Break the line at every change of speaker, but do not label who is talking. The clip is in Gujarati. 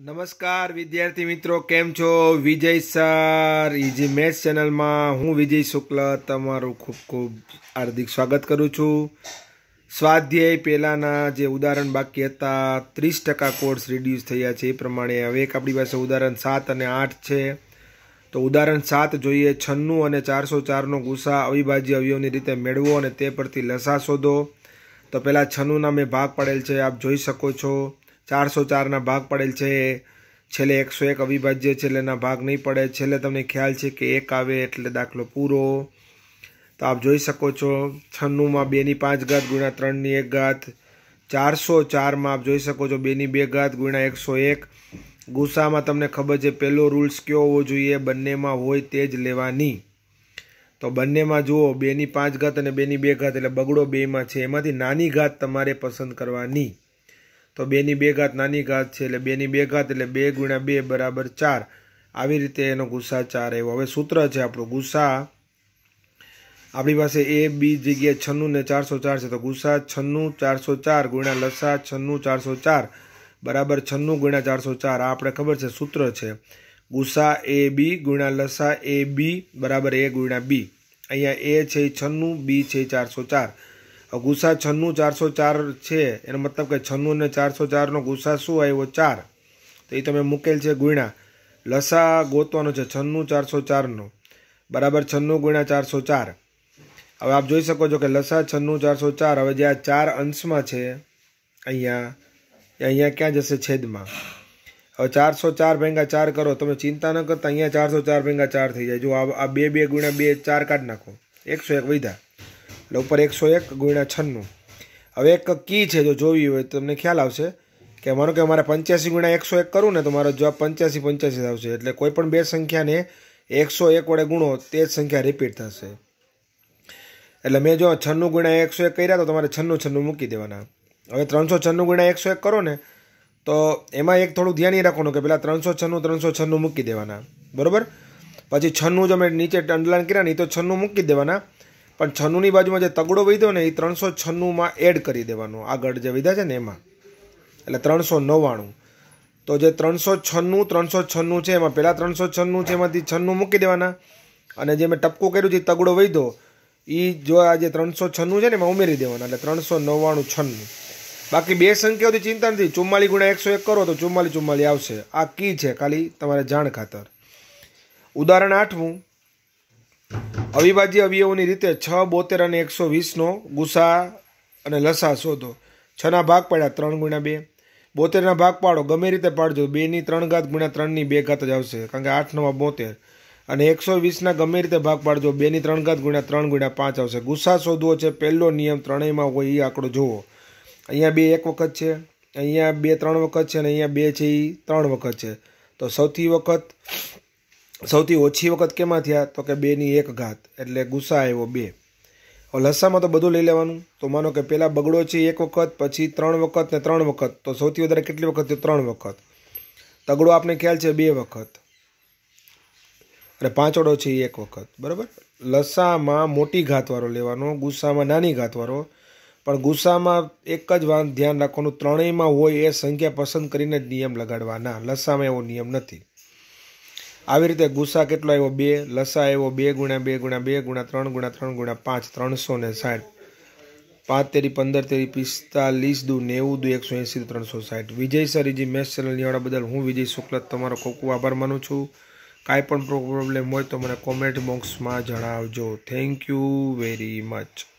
નમસ્કાર વિદ્યાર્થી મિત્રો કેમ છો વિજય સર ઇઝી મેથ ચેનલમાં હું વિજય શુક્લ તમારું ખૂબ ખૂબ હાર્દિક સ્વાગત કરું છું સ્વાધ્યાય પહેલાંના જે ઉદાહરણ બાકી હતા ત્રીસ ટકા કોર્સ રિડ્યુસ થયા છે એ પ્રમાણે હવે એક આપણી પાસે ઉદાહરણ સાત અને આઠ છે તો ઉદાહરણ સાત જોઈએ છન્નું અને ચારસો ચારનો ગુસ્સા અવિભાજ્ય અવયવની રીતે મેળવો અને તે પરથી લસા શોધો તો પહેલાં છન્નુંના મેં ભાગ પાડેલ છે આપ જોઈ શકો છો ચારસો ચારના ભાગ પડેલ છે છેલ્લે એકસો એક અવિભાજ્ય છેલ્લેના ભાગ નહીં પડે છેલ્લે તમને ખ્યાલ છે કે એક આવે એટલે દાખલો પૂરો તો આપ જોઈ શકો છો છન્નુંમાં બેની પાંચ ઘાત ગુણ્યા ત્રણની એક ઘાત ચારસો ચારમાં આપ જોઈ શકો છો બેની બે ઘાત ગુણ્યા એકસો એક ગુસ્સામાં તમને ખબર છે પહેલો રૂલ્સ કયો હોવો જોઈએ બંનેમાં હોય તે જ લેવાની તો બંનેમાં જુઓ બેની પાંચ ઘાત અને બેની બે ઘાત એટલે બગડો બેમાં છે એમાંથી નાની ઘાત તમારે પસંદ કરવાની તો બેની બે ઘાત નાની ઘાત છે એટલે બેની બે ઘાત એટલે બે ગુણ્યા બે બરાબર ચાર આવી રીતે એનો ગુસ્સા ચાર આવ્યો હવે સૂત્ર છે આપણું ગુસ્સા આપણી પાસે એ બી જગ્યાએ છન્નું ને ચારસો ચાર છે તો ગુસ્સા છન્નું ચારસો ચાર ગુણ્યા લસા છન્નું ચારસો ચાર બરાબર છન્નું ગુણ્યા ચારસો ચાર આ આપણે ખબર છે સૂત્ર છે ગુસ્સા એ બી ગુણ્યા લસા એ બી બરાબર એ ગુણ્યા બી અહીંયા એ છે છન્નું બી છે ચારસો ચાર ગુસ્સા છન્નું ચારસો ચાર છે એનો મતલબ કે છન્નું ને ચારસો ચારનો ગુસ્સા શું આવ્યો ચાર તો એ તમે મૂકેલ છે ગુણ્યા લસા ગોતવાનો છે છન્નું ચારસો ચારનો બરાબર છન્નું ગુણ્યા ચારસો ચાર હવે આપ જોઈ શકો છો કે લસા છન્નું ચારસો ચાર હવે જે આ ચાર અંશમાં છે અહીંયા અહીંયા ક્યાં જશે છેદમાં હવે ચારસો ચાર ભેંગા ચાર કરો તમે ચિંતા ન કરતા અહીંયા ચારસો ચાર ભેંગા ચાર થઈ જાય જો આ બે બે ગુણ્યા બે ચાર કાઢ નાખો એકસો એક વધ્યા એટલે ઉપર એકસો એક ગુણ્યા છન્નું હવે એક કી છે જો જોવી હોય તો તમને ખ્યાલ આવશે કે માનો કે મારે પંચ્યાસી ગુણ્યા એકસો એક કરું ને તો મારો જવાબ પંચ્યાસી પંચ્યાસી આવશે એટલે કોઈ પણ બે સંખ્યાને એકસો એક વડે ગુણો તે જ સંખ્યા રિપીટ થશે એટલે મેં જો છન્નું ગુણ્યા એકસો એક કર્યા તો તમારે છન્નું છન્નું મૂકી દેવાના હવે ત્રણસો છન્નું ગુણ્યા એકસો એક કરો ને તો એમાં એક થોડું ધ્યાન એ રાખવાનું કે પેલા ત્રણસો છન્નું ત્રણસો છન્નું મૂકી દેવાના બરાબર પછી છન્નું જો મેં નીચે અંડરલાઈન કર્યા ને એ તો છન્નું મૂકી દેવાના પણ છન્નુંની બાજુમાં જે તગડો વીધો ને એ ત્રણસો છન્નુંમાં એડ કરી દેવાનો આગળ જે વિધા છે ને એમાં એટલે ત્રણસો નવ્વાણું તો જે ત્રણસો છન્નું ત્રણસો છન્નું છે એમાં પહેલાં ત્રણસો છન્નું છે એમાંથી છન્નું મૂકી દેવાના અને જે મેં ટપકું કર્યું છે તગડો વૈધો એ જો આ જે ત્રણસો છન્નું છે ને એમાં ઉમેરી દેવાના એટલે ત્રણસો નવ્વાણું છન્નું બાકી બે સંખ્યાઓથી ચિંતા નથી ચુમ્માલી ગુણ્યા એકસો એક કરો તો ચુમ્માલી ચુમ્માલી આવશે આ કી છે ખાલી તમારે જાણ ખાતર ઉદાહરણ આઠમું અવિભાજ્ય અવયવોની રીતે છ બોતેર અને એકસો વીસનો ગુસા અને લસા શોધો છના ભાગ પાડ્યા ત્રણ ગુણ્યા બે બોતેરના ભાગ પાડો ગમે રીતે પાડજો બેની ત્રણ ઘાત ગુણ્યા ત્રણની બે ઘાત જ આવશે કારણ કે આઠ નવા બોતેર અને એકસો વીસના ગમે રીતે ભાગ પાડજો બેની ત્રણ ઘાત ગુણ્યા ત્રણ ગુણ્યા પાંચ આવશે ગુસા શોધવો છે પહેલો નિયમ ત્રણેયમાં હોય એ આંકડો જુઓ અહીંયા બે એક વખત છે અહીંયા બે ત્રણ વખત છે અને અહીંયા બે છે એ ત્રણ વખત છે તો સૌથી વખત સૌથી ઓછી વખત કેમાં થયા તો કે બેની એક ઘાત એટલે ગુસ્સા આવ્યો બે લસ્સામાં તો બધું લઈ લેવાનું તો માનો કે પહેલાં બગડો છે એક વખત પછી ત્રણ વખત ને ત્રણ વખત તો સૌથી વધારે કેટલી વખત થયું ત્રણ વખત તગડો આપને ખ્યાલ છે બે વખત અરે પાંચોડો છે એક વખત બરાબર લસ્સામાં મોટી ઘાતવાળો લેવાનો ગુસ્સામાં નાની ઘાતવાળો પણ ગુસ્સામાં એક જ ધ્યાન રાખવાનું ત્રણેયમાં હોય એ સંખ્યા પસંદ કરીને જ નિયમ લગાડવાના લસ્સામાં એવો નિયમ નથી આવી રીતે ગુસ્સા કેટલો આવ્યો બે લસા આવ્યો બે ગુણ્યા બે ગુણ્યા બે ગુણ્યા ત્રણ ગુણ્યા ત્રણ ગુણ્યા પાંચ ત્રણસો ને સાઠ પાંચ તેરી પંદર તેરી પિસ્તાલીસ દુ નેવું દુ એકસો એંસી ત્રણસો સાઠ વિજય સરીજી મેસ ચેનલ નિહાળવા બદલ હું વિજય શુક્લ તમારો ખૂબ ખૂબ આભાર માનું છું કાંઈ પણ પ્રોબ્લેમ હોય તો મને કોમેન્ટ બોક્સમાં જણાવજો થેન્ક યુ વેરી મચ